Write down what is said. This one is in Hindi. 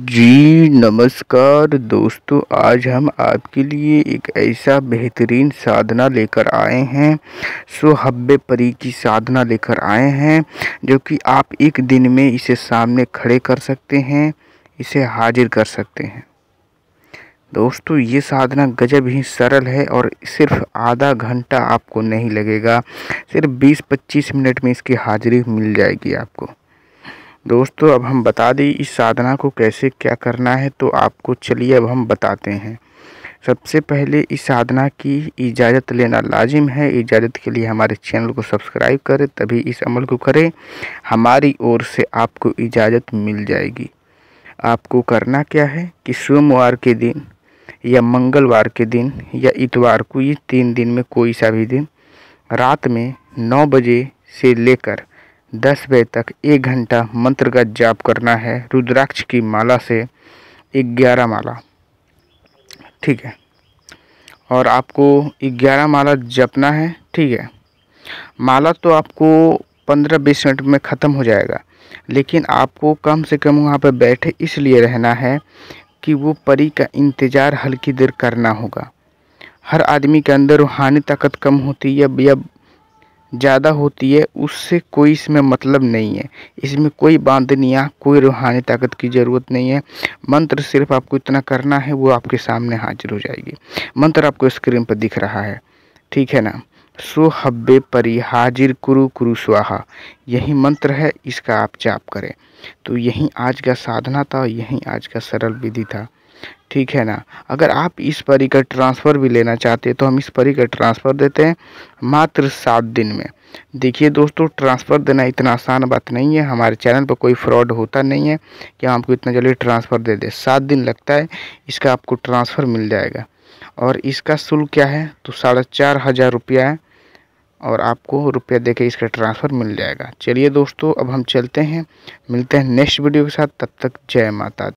जी नमस्कार दोस्तों आज हम आपके लिए एक ऐसा बेहतरीन साधना लेकर आए हैं सो हब्बे परी की साधना लेकर आए हैं जो कि आप एक दिन में इसे सामने खड़े कर सकते हैं इसे हाजिर कर सकते हैं दोस्तों ये साधना गजब ही सरल है और सिर्फ आधा घंटा आपको नहीं लगेगा सिर्फ 20-25 मिनट में इसकी हाजिरी मिल जाएगी आपको दोस्तों अब हम बता दें इस साधना को कैसे क्या करना है तो आपको चलिए अब हम बताते हैं सबसे पहले इस साधना की इजाज़त लेना लाजिम है इजाज़त के लिए हमारे चैनल को सब्सक्राइब करें तभी इस अमल को करें हमारी ओर से आपको इजाज़त मिल जाएगी आपको करना क्या है कि सोमवार के दिन या मंगलवार के दिन या इतवार को ये तीन दिन में कोई सा भी दिन रात में नौ बजे से लेकर दस बजे तक एक घंटा मंत्र का जाप करना है रुद्राक्ष की माला से ग्यारह माला ठीक है और आपको ग्यारह माला जपना है ठीक है माला तो आपको पंद्रह बीस मिनट में ख़त्म हो जाएगा लेकिन आपको कम से कम वहाँ पर बैठे इसलिए रहना है कि वो परी का इंतज़ार हल्की देर करना होगा हर आदमी के अंदर रूहानी ताकत कम होती है या ज़्यादा होती है उससे कोई इसमें मतलब नहीं है इसमें कोई बांधनिया कोई रूहानी ताकत की ज़रूरत नहीं है मंत्र सिर्फ आपको इतना करना है वो आपके सामने हाजिर हो जाएगी मंत्र आपको स्क्रीन पर दिख रहा है ठीक है ना सो हब्बे परी हाजिर कुरु कुरु स्वाहा यही मंत्र है इसका आप जाप करें तो यही आज का साधना था यही आज का सरल विधि था ठीक है ना अगर आप इस परी का ट्रांसफ़र भी लेना चाहते हैं तो हम इस परी का ट्रांसफ़र देते हैं मात्र सात दिन में देखिए दोस्तों ट्रांसफ़र देना इतना आसान बात नहीं है हमारे चैनल पर कोई फ्रॉड होता नहीं है कि हम आपको इतना जल्दी ट्रांसफ़र दे दें सात दिन लगता है इसका आपको ट्रांसफ़र मिल जाएगा और इसका शुल्क क्या है तो साढ़े चार हज़ार रुपया है और आपको रुपया देके इसका ट्रांसफ़र मिल जाएगा चलिए दोस्तों अब हम चलते हैं मिलते हैं नेक्स्ट वीडियो के साथ तब तक जय माता